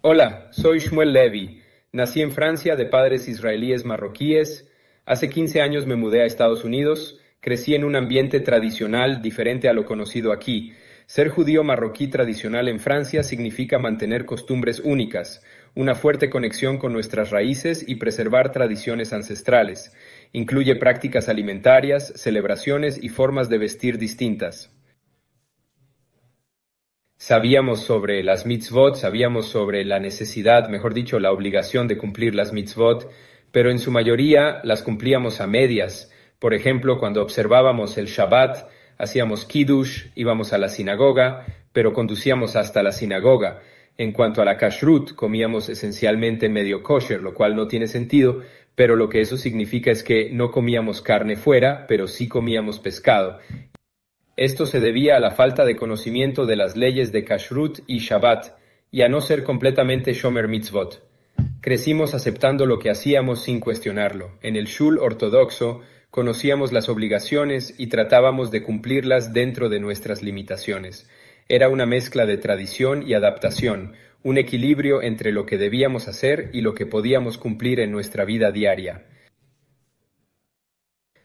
Hola, soy Shmuel Levy. Nací en Francia de padres israelíes marroquíes. Hace 15 años me mudé a Estados Unidos. Crecí en un ambiente tradicional diferente a lo conocido aquí. Ser judío marroquí tradicional en Francia significa mantener costumbres únicas, una fuerte conexión con nuestras raíces y preservar tradiciones ancestrales. Incluye prácticas alimentarias, celebraciones y formas de vestir distintas sabíamos sobre las mitzvot, sabíamos sobre la necesidad, mejor dicho, la obligación de cumplir las mitzvot, pero en su mayoría las cumplíamos a medias. Por ejemplo, cuando observábamos el Shabbat, hacíamos kiddush, íbamos a la sinagoga, pero conducíamos hasta la sinagoga. En cuanto a la kashrut, comíamos esencialmente medio kosher, lo cual no tiene sentido, pero lo que eso significa es que no comíamos carne fuera, pero sí comíamos pescado. Esto se debía a la falta de conocimiento de las leyes de Kashrut y Shabbat, y a no ser completamente Shomer Mitzvot. Crecimos aceptando lo que hacíamos sin cuestionarlo. En el Shul ortodoxo conocíamos las obligaciones y tratábamos de cumplirlas dentro de nuestras limitaciones. Era una mezcla de tradición y adaptación, un equilibrio entre lo que debíamos hacer y lo que podíamos cumplir en nuestra vida diaria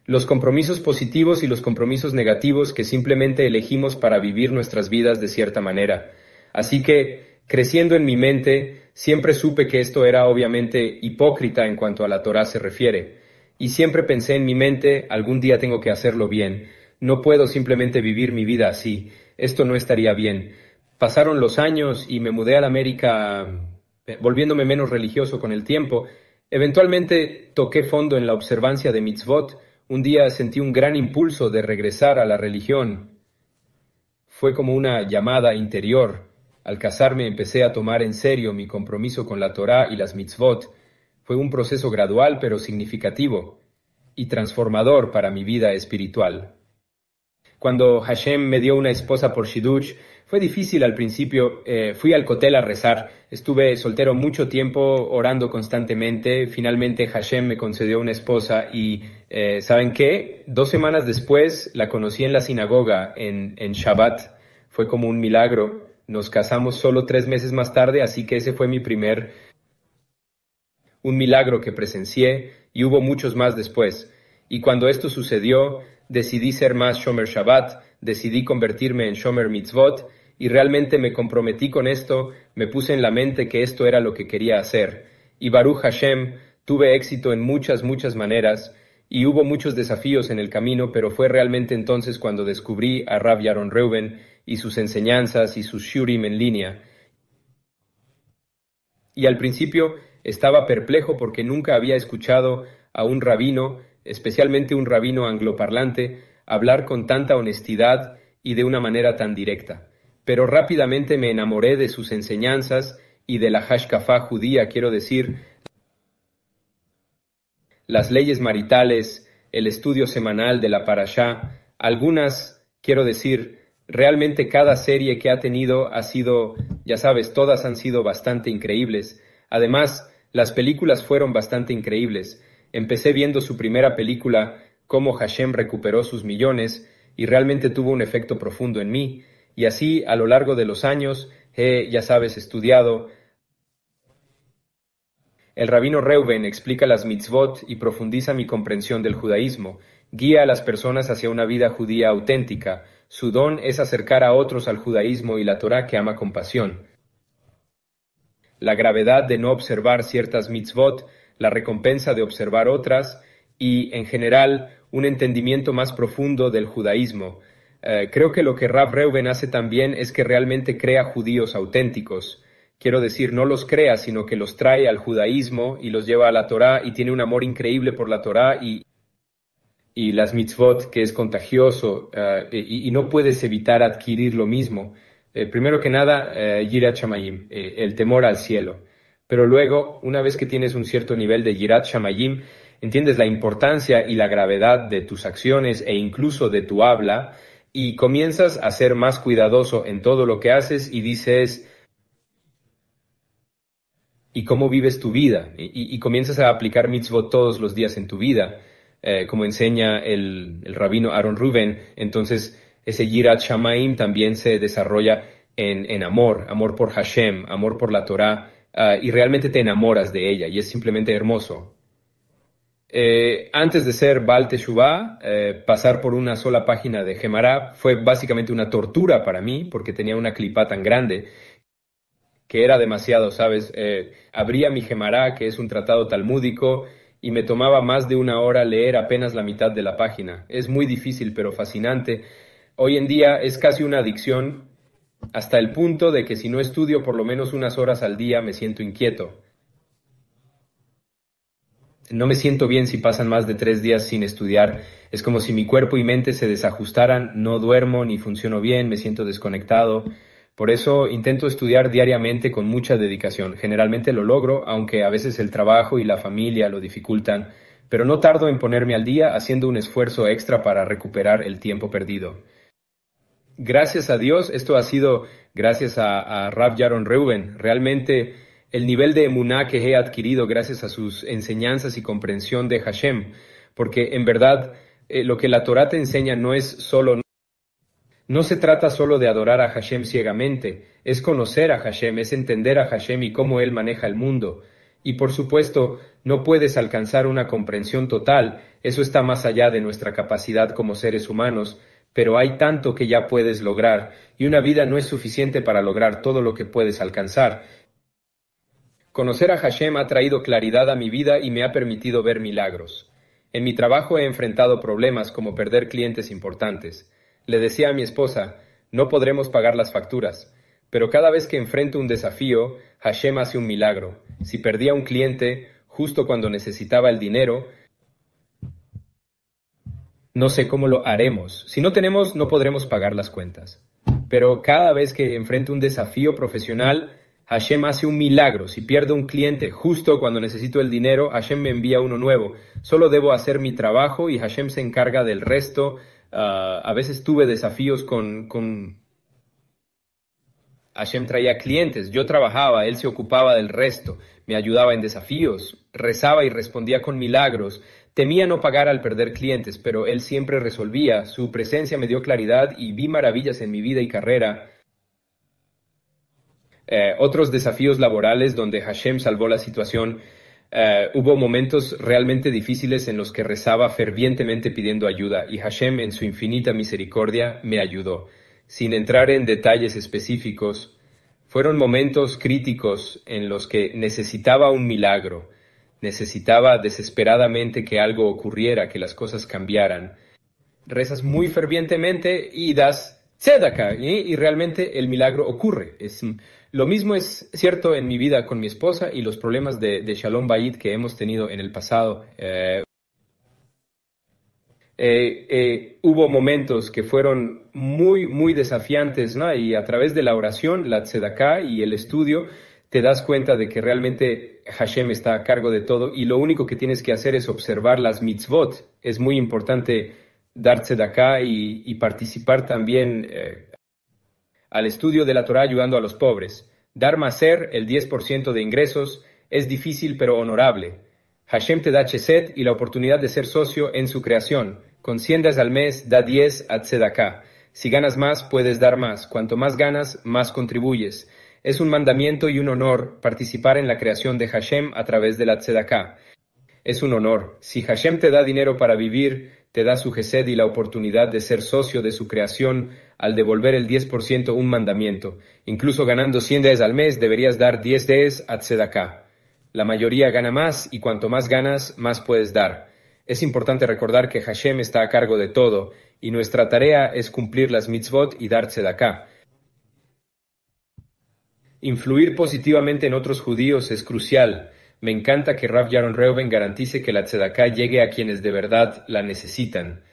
los compromisos positivos y los compromisos negativos que simplemente elegimos para vivir nuestras vidas de cierta manera. Así que, creciendo en mi mente, siempre supe que esto era obviamente hipócrita en cuanto a la Torah se refiere, y siempre pensé en mi mente, algún día tengo que hacerlo bien, no puedo simplemente vivir mi vida así, esto no estaría bien. Pasaron los años y me mudé a la América eh, volviéndome menos religioso con el tiempo, eventualmente toqué fondo en la observancia de mitzvot, un día sentí un gran impulso de regresar a la religión. Fue como una llamada interior. Al casarme empecé a tomar en serio mi compromiso con la Torá y las mitzvot. Fue un proceso gradual pero significativo y transformador para mi vida espiritual. Cuando Hashem me dio una esposa por Shidush, fue difícil al principio, eh, fui al cotel a rezar, estuve soltero mucho tiempo orando constantemente, finalmente Hashem me concedió una esposa y eh, ¿saben qué? Dos semanas después la conocí en la sinagoga, en, en Shabbat, fue como un milagro, nos casamos solo tres meses más tarde, así que ese fue mi primer, un milagro que presencié y hubo muchos más después. Y cuando esto sucedió, decidí ser más Shomer Shabbat, decidí convertirme en Shomer Mitzvot y realmente me comprometí con esto, me puse en la mente que esto era lo que quería hacer. Y Baruch Hashem, tuve éxito en muchas, muchas maneras y hubo muchos desafíos en el camino, pero fue realmente entonces cuando descubrí a Rav Yaron Reuben y sus enseñanzas y sus shurim en línea. Y al principio estaba perplejo porque nunca había escuchado a un rabino especialmente un rabino angloparlante, hablar con tanta honestidad y de una manera tan directa. Pero rápidamente me enamoré de sus enseñanzas y de la Hashkafá judía, quiero decir, las leyes maritales, el estudio semanal de la Parashá, algunas, quiero decir, realmente cada serie que ha tenido ha sido, ya sabes, todas han sido bastante increíbles. Además, las películas fueron bastante increíbles. Empecé viendo su primera película, cómo Hashem recuperó sus millones, y realmente tuvo un efecto profundo en mí, y así a lo largo de los años he, ya sabes, estudiado. El rabino Reuben explica las mitzvot y profundiza mi comprensión del judaísmo, guía a las personas hacia una vida judía auténtica. Su don es acercar a otros al judaísmo y la Torah que ama con pasión. La gravedad de no observar ciertas mitzvot la recompensa de observar otras y, en general, un entendimiento más profundo del judaísmo. Eh, creo que lo que Rav Reuben hace también es que realmente crea judíos auténticos. Quiero decir, no los crea, sino que los trae al judaísmo y los lleva a la Torá y tiene un amor increíble por la Torá y, y las mitzvot, que es contagioso, eh, y, no puedes evitar adquirir lo mismo. Eh, primero que nada, Yira eh, el temor al cielo. Pero luego, una vez que tienes un cierto nivel de Yirat Shamayim, entiendes la importancia y la gravedad de tus acciones e incluso de tu habla, y comienzas a ser más cuidadoso en todo lo que haces y dices, y cómo vives tu vida, y, comienzas a aplicar mitzvot todos los días en tu vida, eh, como enseña el, rabino Aaron Rubén, entonces ese Yirat Shamayim también se desarrolla en, en amor, amor por Hashem, amor por la Torah, Ah, y realmente te enamoras de ella y es simplemente hermoso. Eh, antes de ser Baal Teshuvah, eh, pasar por una sola página de Gemara fue básicamente una tortura para mí porque tenía una clipa tan grande que era demasiado, ¿sabes? Eh, abría mi Gemara, que es un tratado talmúdico, y me tomaba más de una hora leer apenas la mitad de la página. Es muy difícil, pero fascinante. Hoy en día es casi una adicción hasta el punto de que si no estudio por lo menos unas horas al día me siento inquieto. No me siento bien si pasan más de tres días sin estudiar. Es como si mi cuerpo y mente se desajustaran, no duermo ni funciono bien, me siento desconectado. Por eso intento estudiar diariamente con mucha dedicación. Generalmente lo logro, aunque a veces el trabajo y la familia lo dificultan, pero no tardo en ponerme al día haciendo un esfuerzo extra para recuperar el tiempo perdido gracias a Dios, esto ha sido gracias a, Rav Yaron Reuben. Realmente el nivel de emuná que he adquirido gracias a sus enseñanzas y comprensión de Hashem, porque en verdad eh, lo que la Torah te enseña no es solo... No se trata solo de adorar a Hashem ciegamente, es conocer a Hashem, es entender a Hashem y cómo Él maneja el mundo. Y por supuesto, no puedes alcanzar una comprensión total, eso está más allá de nuestra capacidad como seres humanos, pero hay tanto que ya puedes lograr, y una vida no es suficiente para lograr todo lo que puedes alcanzar. Conocer a Hashem ha traído claridad a mi vida y me ha permitido ver milagros. En mi trabajo he enfrentado problemas como perder clientes importantes. Le decía a mi esposa, no podremos pagar las facturas, pero cada vez que enfrento un desafío, Hashem hace un milagro. Si perdía un cliente, justo cuando necesitaba el dinero, no sé cómo lo haremos. Si no tenemos, no podremos pagar las cuentas. Pero cada vez que enfrento un desafío profesional, Hashem hace un milagro. Si pierdo un cliente justo cuando necesito el dinero, Hashem me envía uno nuevo. Solo debo hacer mi trabajo y Hashem se encarga del resto. Ah, a veces tuve desafíos con, con Hashem traía clientes, yo trabajaba, él se ocupaba del resto, me ayudaba en desafíos, rezaba y respondía con milagros. Temía no pagar al perder clientes, pero él siempre resolvía, su presencia me dio claridad y vi maravillas en mi vida y carrera. Eh, otros desafíos laborales donde Hashem salvó la situación. Eh, hubo momentos realmente difíciles en los que rezaba fervientemente pidiendo ayuda y Hashem en su infinita misericordia me ayudó sin entrar en detalles específicos, fueron momentos críticos en los que necesitaba un milagro, necesitaba desesperadamente que algo ocurriera, que las cosas cambiaran. Rezas muy fervientemente y das tzedaka, y realmente el milagro ocurre. lo mismo es cierto en mi vida con mi esposa y los problemas de, Shalom Bayit que hemos tenido en el pasado. Eh, eh, eh, hubo momentos que fueron muy, muy desafiantes, ¿no? Y a través de la oración, la tzedaká y el estudio, te das cuenta de que realmente Hashem está a cargo de todo y lo único que tienes que hacer es observar las mitzvot. Es muy importante dar tzedaká y, participar también eh, al estudio de la Torah ayudando a los pobres. Dar ser el 10% de ingresos, es difícil pero honorable. Hashem te da chesed y la oportunidad de ser socio en su creación. Con 100 al mes, da diez a Si ganas más, puedes dar más. Cuanto más ganas, más contribuyes. Es un mandamiento y un honor participar en la creación de Hashem a través de la Es un honor. Si Hashem te da dinero para vivir, te da su gesed y la oportunidad de ser socio de su creación al devolver el 10% un mandamiento. Incluso ganando 100 des al mes, deberías dar 10 des a tzedakah. La mayoría gana más y cuanto más ganas, más puedes dar. Es importante recordar que Hashem está a cargo de todo y nuestra tarea es cumplir las mitzvot y dar tzedakah. Influir positivamente en otros judíos es crucial. Me encanta que Rav Yaron Reuben garantice que la tzedakah llegue a quienes de verdad la necesitan.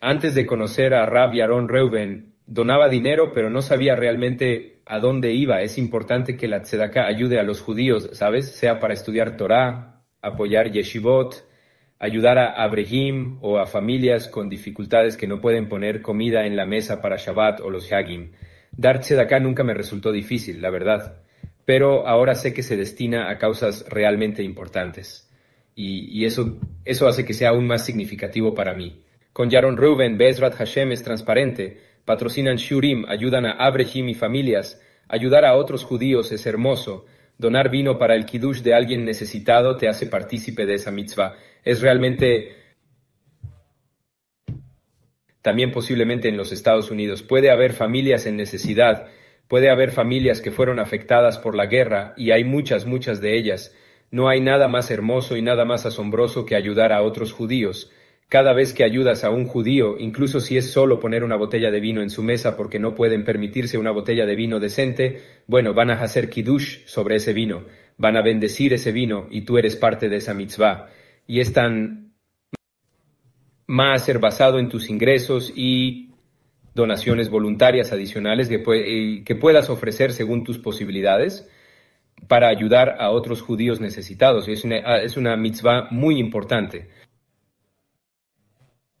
Antes de conocer a Rav Yaron Reuben, donaba dinero, pero no sabía realmente a dónde iba. Es importante que la tzedakah ayude a los judíos, ¿sabes? Sea para estudiar Torah, apoyar yeshivot, ayudar a Abrehim o a familias con dificultades que no pueden poner comida en la mesa para Shabbat o los darse Dar acá nunca me resultó difícil, la verdad, pero ahora sé que se destina a causas realmente importantes. Y, eso, eso hace que sea aún más significativo para mí. Con Yaron Ruben, Bezrat Hashem es transparente, patrocinan Shurim, ayudan a Abrehim y familias, ayudar a otros judíos es hermoso, Donar vino para el kiddush de alguien necesitado te hace partícipe de esa mitzvah. Es realmente también posiblemente en los Estados Unidos. Puede haber familias en necesidad, puede haber familias que fueron afectadas por la guerra y hay muchas, muchas de ellas. No hay nada más hermoso y nada más asombroso que ayudar a otros judíos. Cada vez que ayudas a un judío, incluso si es solo poner una botella de vino en su mesa porque no pueden permitirse una botella de vino decente, bueno, van a hacer kiddush sobre ese vino, van a bendecir ese vino y tú eres parte de esa mitzvah. Y es tan más a ser basado en tus ingresos y donaciones voluntarias adicionales eh, que, puedas ofrecer según tus posibilidades para ayudar a otros judíos necesitados. Es una, es una mitzvah muy importante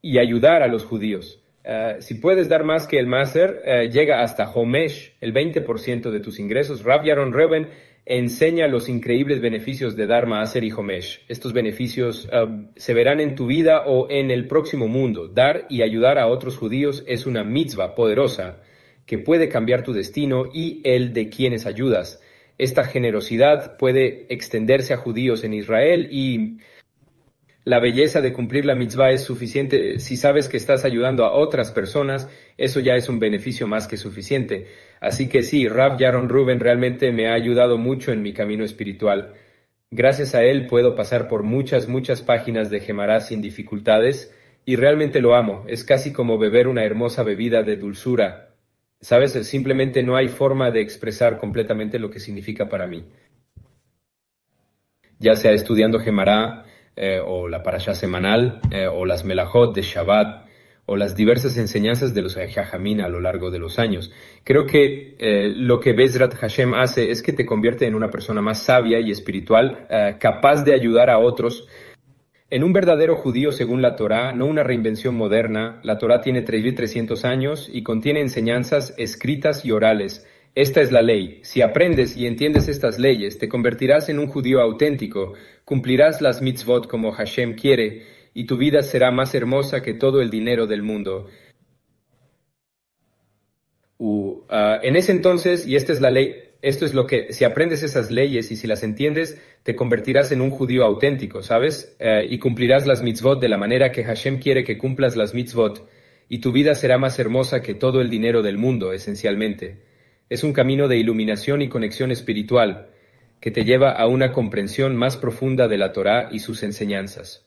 y ayudar a los judíos. Eh, si puedes dar más que el máser, eh, llega hasta Homesh, el 20% de tus ingresos. Rav Yaron Reuben enseña los increíbles beneficios de dar máser y Homesh. Estos beneficios um, se verán en tu vida o en el próximo mundo. Dar y ayudar a otros judíos es una mitzvah poderosa que puede cambiar tu destino y el de quienes ayudas. Esta generosidad puede extenderse a judíos en Israel y la belleza de cumplir la mitzvah es suficiente. Si sabes que estás ayudando a otras personas, eso ya es un beneficio más que suficiente. Así que sí, Rab Yaron Ruben realmente me ha ayudado mucho en mi camino espiritual. Gracias a él puedo pasar por muchas, muchas páginas de Gemara sin dificultades y realmente lo amo. Es casi como beber una hermosa bebida de dulzura. Sabes, simplemente no hay forma de expresar completamente lo que significa para mí. Ya sea estudiando Gemara... Eh, o la parasha semanal, eh, o las melajot de Shabbat, o las diversas enseñanzas de los hajamín a lo largo de los años. Creo que eh, lo que Bezrat Hashem hace es que te convierte en una persona más sabia y espiritual, capaz de ayudar a otros. En un verdadero judío según la Torá, no una reinvención moderna, la Torá tiene 3.300 años y contiene enseñanzas escritas y orales esta es la ley. Si aprendes y entiendes estas leyes, te convertirás en un judío auténtico, cumplirás las mitzvot como Hashem quiere, y tu vida será más hermosa que todo el dinero del mundo. Ah, en ese entonces, y esta es la ley, esto es lo que, si aprendes esas leyes y si las entiendes, te convertirás en un judío auténtico, ¿sabes? Eh, y cumplirás las mitzvot de la manera que Hashem quiere que cumplas las mitzvot, y tu vida será más hermosa que todo el dinero del mundo, esencialmente. Es un camino de iluminación y conexión espiritual que te lleva a una comprensión más profunda de la Torá y sus enseñanzas.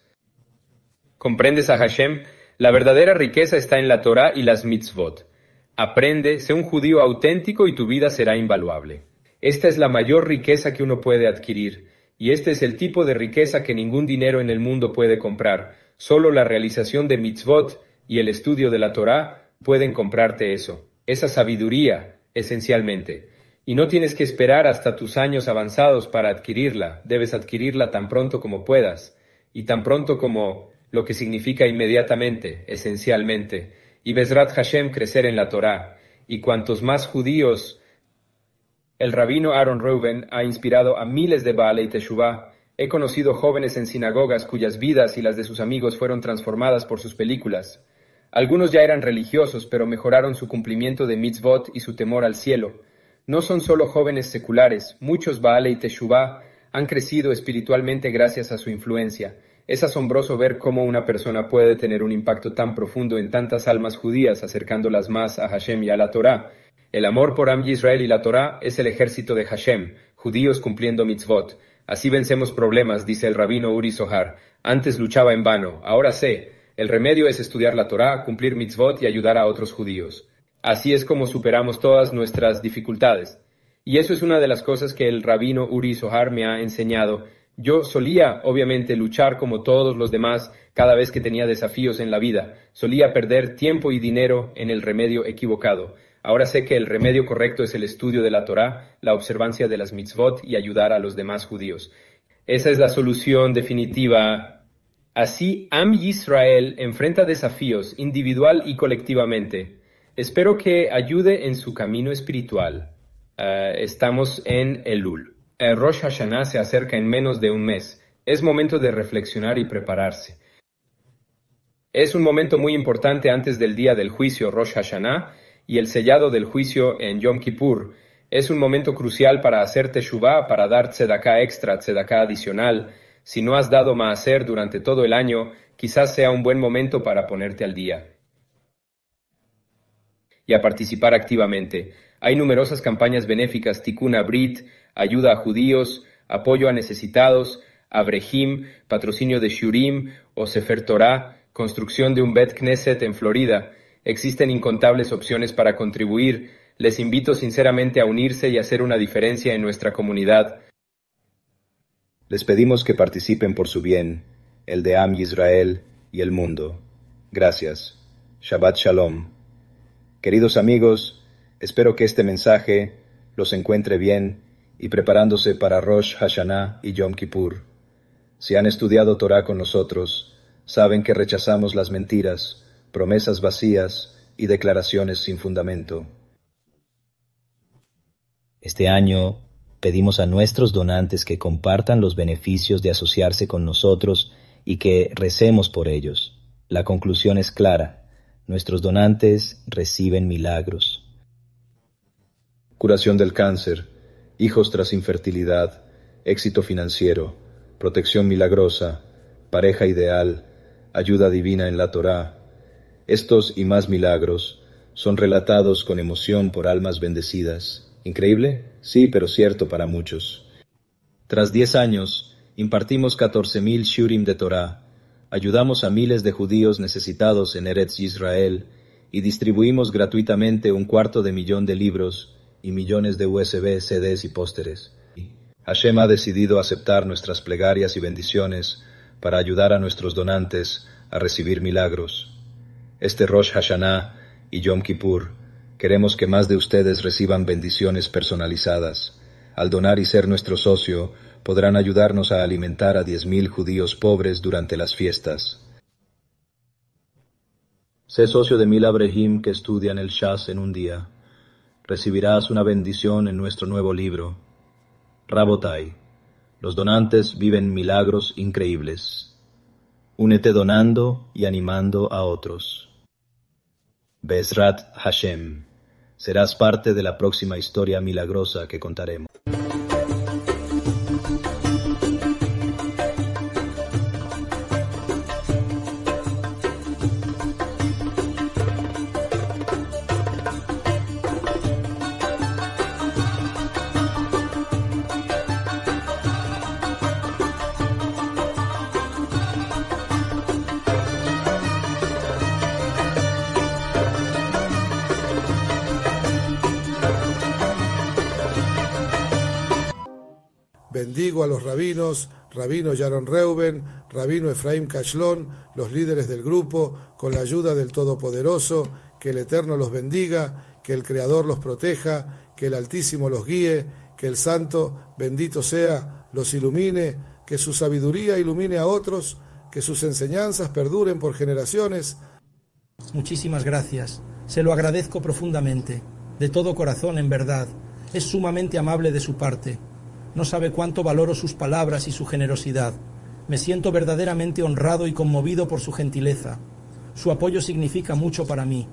¿Comprendes a Hashem? La verdadera riqueza está en la Torá y las mitzvot. Aprende, sé un judío auténtico y tu vida será invaluable. Esta es la mayor riqueza que uno puede adquirir, y este es el tipo de riqueza que ningún dinero en el mundo puede comprar. Solo la realización de mitzvot y el estudio de la Torá pueden comprarte eso. Esa sabiduría, esencialmente. Y no tienes que esperar hasta tus años avanzados para adquirirla, debes adquirirla tan pronto como puedas, y tan pronto como lo que significa inmediatamente, esencialmente, y Rat Hashem crecer en la Torá, y cuantos más judíos el rabino Aaron Reuben ha inspirado a miles de Baalei y Teshuvah. He conocido jóvenes en sinagogas cuyas vidas y las de sus amigos fueron transformadas por sus películas. Algunos ya eran religiosos, pero mejoraron su cumplimiento de mitzvot y su temor al cielo. No son solo jóvenes seculares, muchos Baale y Teshuvah han crecido espiritualmente gracias a su influencia. Es asombroso ver cómo una persona puede tener un impacto tan profundo en tantas almas judías, acercándolas más a Hashem y a la Torá. El amor por Am Israel y la Torá es el ejército de Hashem, judíos cumpliendo mitzvot. Así vencemos problemas, dice el rabino Uri Sohar. Antes luchaba en vano, ahora sé. El remedio es estudiar la Torá, cumplir mitzvot y ayudar a otros judíos. Así es como superamos todas nuestras dificultades. Y eso es una de las cosas que el rabino Uri Sohar me ha enseñado. Yo solía, obviamente, luchar como todos los demás cada vez que tenía desafíos en la vida. Solía perder tiempo y dinero en el remedio equivocado. Ahora sé que el remedio correcto es el estudio de la Torá, la observancia de las mitzvot y ayudar a los demás judíos. Esa es la solución definitiva Así, Am Yisrael enfrenta desafíos individual y colectivamente. Espero que ayude en su camino espiritual. Ah, estamos en Elul. Eh, Rosh Hashanah se acerca en menos de un mes. Es momento de reflexionar y prepararse. Es un momento muy importante antes del día del juicio Rosh Hashanah y el sellado del juicio en Yom Kippur. Es un momento crucial para hacer Teshuvah, para dar tzedakah extra, tzedakah adicional, si no has dado hacer durante todo el año, quizás sea un buen momento para ponerte al día y a participar activamente. Hay numerosas campañas benéficas, Tikkun Brit, ayuda a judíos, apoyo a necesitados, Abrehim, patrocinio de Shurim o Sefer Torah, construcción de un Bet Knesset en Florida. Existen incontables opciones para contribuir. Les invito sinceramente a unirse y hacer una diferencia en nuestra comunidad. Les pedimos que participen por su bien, el de Am Israel y el mundo. Gracias. Shabbat Shalom. Queridos amigos, espero que este mensaje los encuentre bien y preparándose para Rosh Hashanah y Yom Kippur. Si han estudiado Torah con nosotros, saben que rechazamos las mentiras, promesas vacías y declaraciones sin fundamento. Este año Pedimos a nuestros donantes que compartan los beneficios de asociarse con nosotros y que recemos por ellos. La conclusión es clara. Nuestros donantes reciben milagros. Curación del cáncer, hijos tras infertilidad, éxito financiero, protección milagrosa, pareja ideal, ayuda divina en la Torá. Estos y más milagros son relatados con emoción por almas bendecidas. Increíble, sí, pero cierto para muchos. Tras diez años, impartimos 14.000 shurim de Torah, ayudamos a miles de judíos necesitados en Eretz Israel y distribuimos gratuitamente un cuarto de millón de libros y millones de USB, CDs y pósteres. Hashem ha decidido aceptar nuestras plegarias y bendiciones para ayudar a nuestros donantes a recibir milagros. Este Rosh Hashanah y Yom Kippur Queremos que más de ustedes reciban bendiciones personalizadas. Al donar y ser nuestro socio, podrán ayudarnos a alimentar a 10.000 judíos pobres durante las fiestas. Sé socio de Mil Abrehim que estudian el Shas en un día. Recibirás una bendición en nuestro nuevo libro. Rabotai. Los donantes viven milagros increíbles. Únete donando y animando a otros. Besrat Hashem. Serás parte de la próxima historia milagrosa que contaremos. Digo a los rabinos, rabino Yaron Reuben, rabino Efraim Cachlón, los líderes del grupo, con la ayuda del Todopoderoso, que el Eterno los bendiga, que el Creador los proteja, que el Altísimo los guíe, que el Santo, bendito sea, los ilumine, que su sabiduría ilumine a otros, que sus enseñanzas perduren por generaciones. Muchísimas gracias, se lo agradezco profundamente, de todo corazón en verdad, es sumamente amable de su parte. No sabe cuánto valoro sus palabras y su generosidad. Me siento verdaderamente honrado y conmovido por su gentileza. Su apoyo significa mucho para mí.